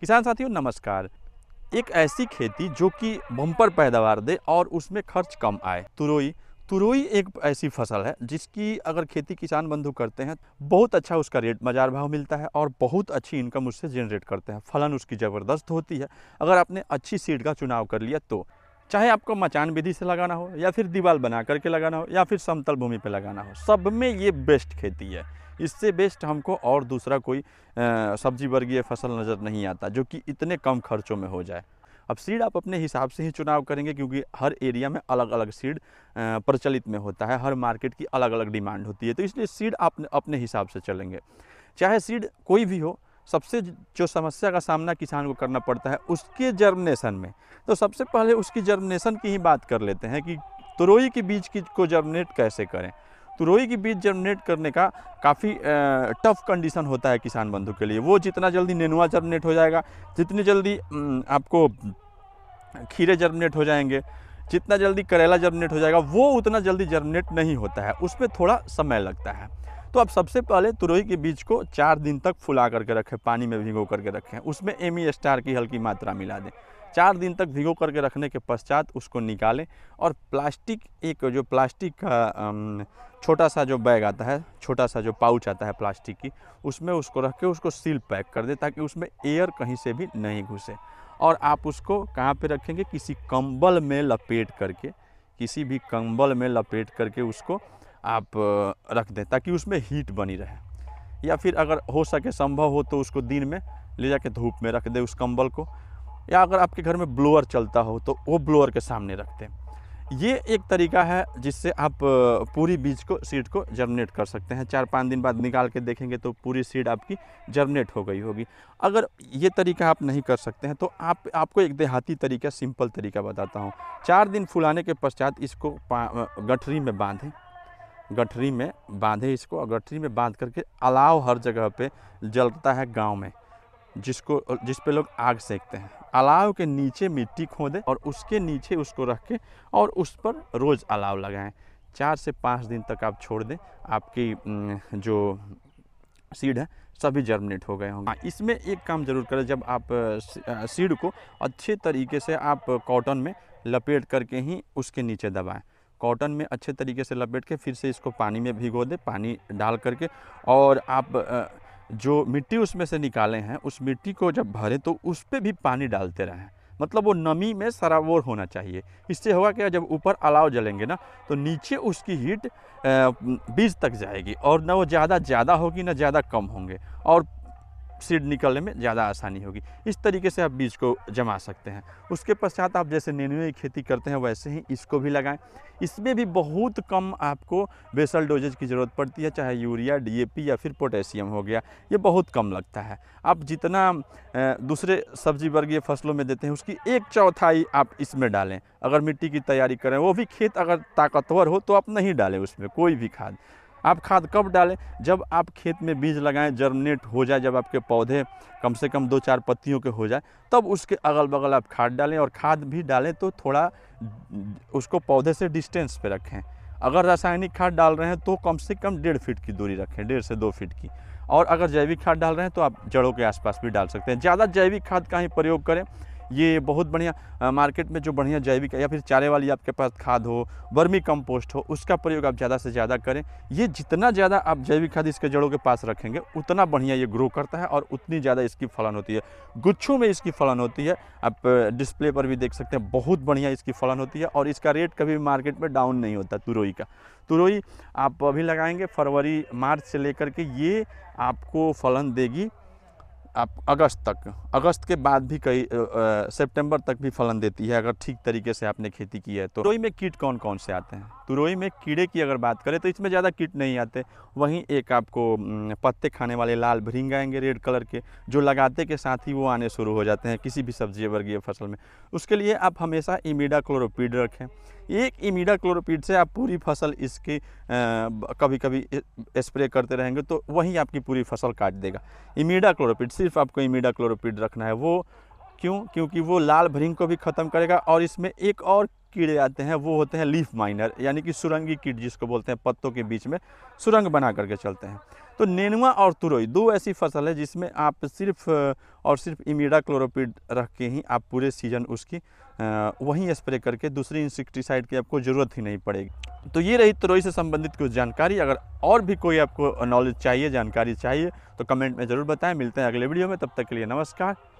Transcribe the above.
किसान साथियों नमस्कार एक ऐसी खेती जो कि बम्पर पैदावार दे और उसमें खर्च कम आए तुरोई तुरोई एक ऐसी फसल है जिसकी अगर खेती किसान बंधु करते हैं बहुत अच्छा उसका रेट बाजार भाव मिलता है और बहुत अच्छी इनकम उससे जनरेट करते हैं फलन उसकी ज़बरदस्त होती है अगर आपने अच्छी सीड का चुनाव कर लिया तो चाहे आपको मचान विधि से लगाना हो या फिर दीवार बना करके लगाना हो या फिर समतल भूमि पे लगाना हो सब में ये बेस्ट खेती है इससे बेस्ट हमको और दूसरा कोई सब्जी वर्गीय फसल नज़र नहीं आता जो कि इतने कम खर्चों में हो जाए अब सीड आप अपने हिसाब से ही चुनाव करेंगे क्योंकि हर एरिया में अलग अलग सीड प्रचलित में होता है हर मार्केट की अलग अलग डिमांड होती है तो इसलिए सीड आप अपने हिसाब से चलेंगे चाहे सीड कोई भी हो सबसे जो समस्या का सामना किसान को करना पड़ता है उसके जर्मनेशन में तो सबसे पहले उसकी जर्मनेशन की ही बात कर लेते हैं कि तुरोई के बीज की को जर्मनेट कैसे करें तुरोई के बीज जर्मनेट करने का काफ़ी टफ कंडीशन होता है किसान बंधु के लिए वो जितना जल्दी नेनुआ जर्मनेट हो जाएगा जितनी जल्दी आपको खीरे जर्मनेट हो जाएंगे जितना जल्दी करेला जर्मनेट हो जाएगा वो उतना जल्दी जर्मनेट नहीं होता है उसमें थोड़ा समय लगता है तो आप सबसे पहले तुरोई के बीज को चार दिन तक फुला करके रखें पानी में भिगो करके रखें उसमें एम स्टार की हल्की मात्रा मिला दें चार दिन तक भिगो करके रखने के पश्चात उसको निकालें और प्लास्टिक एक जो प्लास्टिक का छोटा सा जो बैग आता है छोटा सा जो पाउच आता है प्लास्टिक की उसमें उसको रख के उसको सील पैक कर दें ताकि उसमें एयर कहीं से भी नहीं घुसे और आप उसको कहाँ पे रखेंगे किसी कंबल में लपेट करके किसी भी कंबल में लपेट करके उसको आप रख दें ताकि उसमें हीट बनी रहे या फिर अगर हो सके संभव हो तो उसको दिन में ले जाके धूप में रख दें उस कंबल को या अगर आपके घर में ब्लोअर चलता हो तो वो ब्लोअर के सामने रख दें ये एक तरीका है जिससे आप पूरी बीज को सीड को जर्मिनेट कर सकते हैं चार पाँच दिन बाद निकाल के देखेंगे तो पूरी सीड आपकी जर्मिनेट हो गई होगी अगर ये तरीका आप नहीं कर सकते हैं तो आप आपको एक देहाती तरीका सिंपल तरीका बताता हूँ चार दिन फुलाने के पश्चात इसको गठरी में बांधें गठरी में बांधे इसको और गठरी में बांध करके अलाव हर जगह पे जलता है गांव में जिसको जिस पे लोग आग सेकते हैं अलाव के नीचे मिट्टी खोदें और उसके नीचे उसको रख के और उस पर रोज़ अलाव लगाएं चार से पाँच दिन तक आप छोड़ दें आपकी जो सीड है सभी जर्मिनेट हो गए होंगे इसमें एक काम ज़रूर करें जब आप सीड को अच्छे तरीके से आप कॉटन में लपेट करके ही उसके नीचे दबाएं कॉटन में अच्छे तरीके से लपेट के फिर से इसको पानी में भिगो दे पानी डाल करके और आप जो मिट्टी उसमें से निकाले हैं उस मिट्टी को जब भरे तो उस पर भी पानी डालते रहें मतलब वो नमी में सरावोर होना चाहिए इससे होगा क्या जब ऊपर अलाव जलेंगे ना तो नीचे उसकी हीट बीज तक जाएगी और ना वो ज़्यादा ज़्यादा होगी ना ज़्यादा कम होंगे और सीड निकलने में ज़्यादा आसानी होगी इस तरीके से आप बीज को जमा सकते हैं उसके पश्चात आप जैसे नेनुए की खेती करते हैं वैसे ही इसको भी लगाएं इसमें भी बहुत कम आपको बेसल डोजेज की ज़रूरत पड़ती है चाहे यूरिया डीएपी या फिर पोटेशियम हो गया ये बहुत कम लगता है आप जितना दूसरे सब्जी वर्गीय फसलों में देते हैं उसकी एक चौथाई आप इसमें डालें अगर मिट्टी की तैयारी करें वो भी खेत अगर ताकतवर हो तो आप नहीं डालें उसमें कोई भी खाद आप खाद कब डालें जब आप खेत में बीज लगाएं जर्मनेट हो जाए जब आपके पौधे कम से कम दो चार पत्तियों के हो जाए तब उसके अगल बगल आप खाद डालें और खाद भी डालें तो थोड़ा उसको पौधे से डिस्टेंस पे रखें अगर रासायनिक खाद डाल रहे हैं तो कम से कम डेढ़ फीट की दूरी रखें डेढ़ से दो फीट की और अगर जैविक खाद डाल रहे हैं तो आप जड़ों के आसपास भी डाल सकते हैं ज़्यादा जैविक खाद का ही प्रयोग करें ये बहुत बढ़िया मार्केट में जो बढ़िया जैविक या फिर चारे वाली आपके पास खाद हो वर्मी कंपोस्ट हो उसका प्रयोग आप ज़्यादा से ज़्यादा करें ये जितना ज़्यादा आप जैविक खाद इसके जड़ों के पास रखेंगे उतना बढ़िया ये ग्रो करता है और उतनी ज़्यादा इसकी फलन होती है गुच्छों में इसकी फलन होती है आप डिस्प्ले पर भी देख सकते हैं बहुत बढ़िया इसकी फलन होती है और इसका रेट कभी मार्केट में डाउन नहीं होता तुरोई का तुरोई आप अभी लगाएंगे फरवरी मार्च से लेकर के ये आपको फलन देगी आप अगस्त तक अगस्त के बाद भी कई सितंबर तक भी फलन देती है अगर ठीक तरीके से आपने खेती की है तो रोई में कीट कौन कौन से आते हैं रोई में कीड़े की अगर बात करें तो इसमें ज़्यादा कीट नहीं आते वहीं एक आपको पत्ते खाने वाले लाल भृंग आएंगे रेड कलर के जो लगाते के साथ ही वो आने शुरू हो जाते हैं किसी भी सब्जी वर्गीय फसल में उसके लिए आप हमेशा इमीडा क्लोरोपीड रखें एक इमीडा क्लोरोपीड से आप पूरी फसल इसकी कभी कभी स्प्रे करते रहेंगे तो वहीं आपकी पूरी फसल काट देगा इमीडा क्लोरोपीड सिर्फ आपको इमीडा क्लोरोपीड रखना है वो क्यों क्योंकि वो लाल भरिंग को भी ख़त्म करेगा और इसमें एक और कीड़े आते हैं वो होते हैं लीफ माइनर यानी कि सुरंगी कीट जिसको बोलते हैं पत्तों के बीच में सुरंग बना करके चलते हैं तो नेनुआ और तुरई दो ऐसी फसल है जिसमें आप सिर्फ और सिर्फ इमीडा क्लोरोपीड रख के ही आप पूरे सीजन उसकी वहीं स्प्रे करके दूसरी इंसेक्टिसाइड की आपको ज़रूरत ही नहीं पड़ेगी तो ये रही तरोई से संबंधित कुछ जानकारी अगर और भी कोई आपको नॉलेज चाहिए जानकारी चाहिए तो कमेंट में ज़रूर बताएं मिलते हैं अगले वीडियो में तब तक के लिए नमस्कार